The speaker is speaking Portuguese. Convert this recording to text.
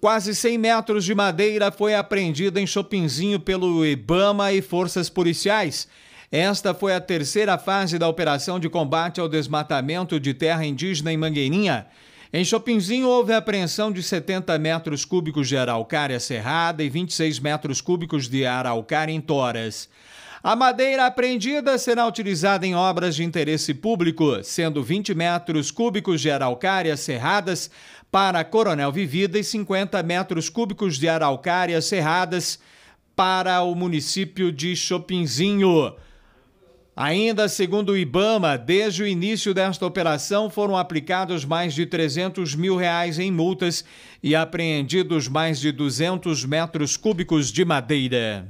Quase 100 metros de madeira foi apreendida em Chopinzinho pelo Ibama e forças policiais. Esta foi a terceira fase da operação de combate ao desmatamento de terra indígena em Mangueirinha. Em Chopinzinho houve apreensão de 70 metros cúbicos de araucária cerrada e 26 metros cúbicos de araucária em toras. A madeira apreendida será utilizada em obras de interesse público, sendo 20 metros cúbicos de araucárias serradas para Coronel Vivida e 50 metros cúbicos de araucárias serradas para o município de Chopinzinho. Ainda segundo o IBAMA, desde o início desta operação foram aplicados mais de 300 mil reais em multas e apreendidos mais de 200 metros cúbicos de madeira.